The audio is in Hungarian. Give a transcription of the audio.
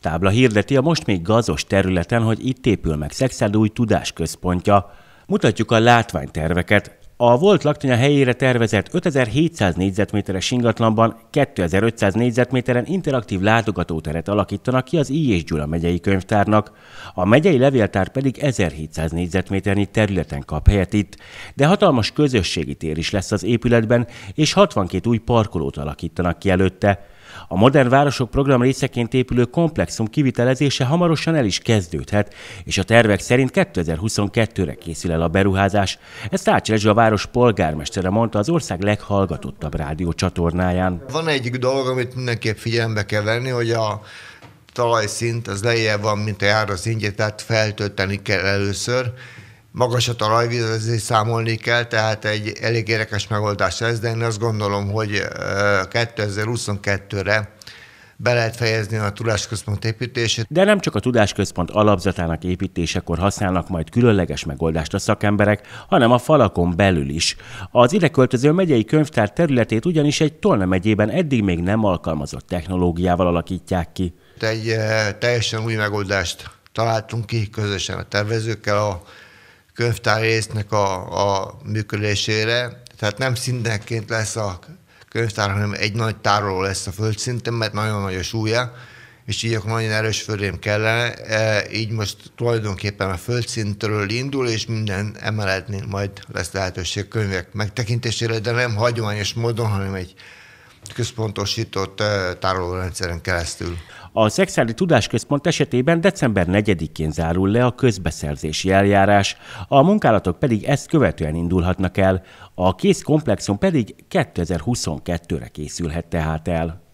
Tábla hirdeti a most még gazos területen, hogy itt épül meg Szexád új tudásközpontja. Mutatjuk a látványterveket. A volt laktanya helyére tervezett 5700 négyzetméteres ingatlanban 2500 négyzetméteren interaktív látogatóteret alakítanak ki az I. és Gyula megyei könyvtárnak. A megyei levéltár pedig 1700 négyzetméternyi területen kap helyet itt, de hatalmas közösségi tér is lesz az épületben, és 62 új parkolót alakítanak ki előtte. A Modern Városok program részeként épülő komplexum kivitelezése hamarosan el is kezdődhet, és a tervek szerint 2022-re készül el a beruházás. Ezt Ács a város polgármestere mondta az ország leghallgatottabb rádiócsatornáján. Van egyik dolog, amit mindenképp figyelembe kell venni, hogy a talajszint az lejjebb van, mint a szintje, tehát feltölteni kell először, magas a talajvíz, számolni kell, tehát egy elég érdekes megoldás ez, de én azt gondolom, hogy 2022-re be lehet fejezni a tudásközpont építését. De nem csak a tudásközpont alapzatának építésekor használnak majd különleges megoldást a szakemberek, hanem a falakon belül is. Az ide költöző megyei könyvtár területét ugyanis egy Tolna megyében eddig még nem alkalmazott technológiával alakítják ki. Egy teljesen új megoldást találtunk ki közösen a tervezőkkel, a könyvtárrésznek a, a működésére. Tehát nem szintenként lesz a könyvtár, hanem egy nagy tároló lesz a földszinten, mert nagyon nagy a súlya, és így akkor nagyon erős fölém kellene. E, így most tulajdonképpen a földszintről indul, és minden emeletnél majd lesz lehetőség könyvek megtekintésére, de nem hagyományos módon, hanem egy központosított e, tárolórendszeren keresztül. A Szexuális Tudásközpont esetében december 4-én zárul le a közbeszerzési eljárás, a munkálatok pedig ezt követően indulhatnak el, a kész komplexum pedig 2022-re készülhet tehát el.